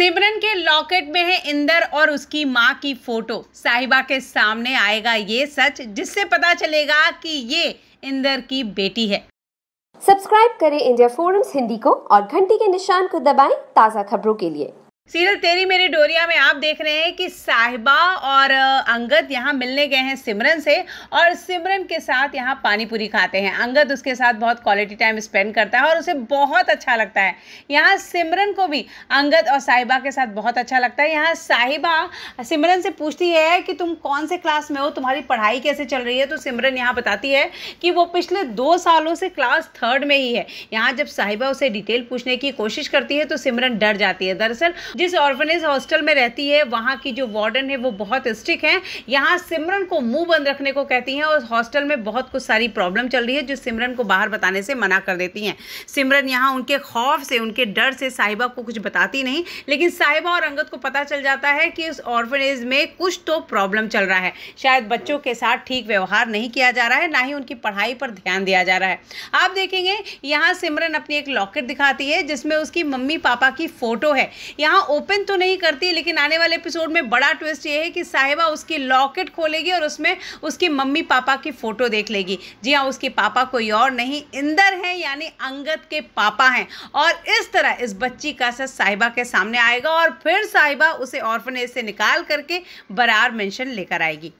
सिमरन के लॉकेट में है इंदर और उसकी माँ की फोटो साहिबा के सामने आएगा ये सच जिससे पता चलेगा कि ये इंदर की बेटी है सब्सक्राइब करें इंडिया फोरम्स हिंदी को और घंटी के निशान को दबाएं ताज़ा खबरों के लिए सीरियल तेरी मेरी डोरिया में आप देख रहे हैं कि साहिबा और अंगद यहाँ मिलने गए हैं सिमरन से और सिमरन के साथ यहाँ पानी पूरी खाते हैं अंगद उसके साथ बहुत क्वालिटी टाइम स्पेंड करता है और उसे बहुत अच्छा लगता है यहाँ सिमरन को भी अंगद और साहिबा के साथ बहुत अच्छा लगता है यहाँ साहिबा सिमरन से पूछती है कि तुम कौन से क्लास में हो तुम्हारी पढ़ाई कैसे चल रही है तो सिमरन यहाँ बताती है कि वो पिछले दो सालों से क्लास थर्ड में ही है यहाँ जब साहिबा उसे डिटेल पूछने की कोशिश करती है तो सिमरन डर जाती है दरअसल जिस ऑर्फनेज हॉस्टल में रहती है वहाँ की जो वार्डन है वो बहुत स्ट्रिक है यहाँ सिमरन को मुंह बंद रखने को कहती हैं और हॉस्टल में बहुत कुछ सारी प्रॉब्लम चल रही है जो सिमरन को बाहर बताने से मना कर देती हैं सिमरन यहाँ उनके खौफ से उनके डर से साहिबा को कुछ बताती नहीं लेकिन साहिबा और अंगद को पता चल जाता है कि उस ऑर्फनेज में कुछ तो प्रॉब्लम चल रहा है शायद बच्चों के साथ ठीक व्यवहार नहीं किया जा रहा है ना ही उनकी पढ़ाई पर ध्यान दिया जा रहा है आप देखेंगे यहाँ सिमरन अपनी एक लॉकेट दिखाती है जिसमें उसकी मम्मी पापा की फ़ोटो है यहाँ ओपन तो नहीं करती लेकिन आने वाले एपिसोड में बड़ा ट्विस्ट ये है कि साहिबा उसकी लॉकेट खोलेगी और उसमें उसकी मम्मी पापा की फ़ोटो देख लेगी जी हाँ उसके पापा कोई और नहीं इंदर हैं यानी अंगद के पापा हैं और इस तरह इस बच्ची का सच साहिबा के सामने आएगा और फिर साहिबा उसे ऑर्फनेज से निकाल करके बरार मेंशन लेकर आएगी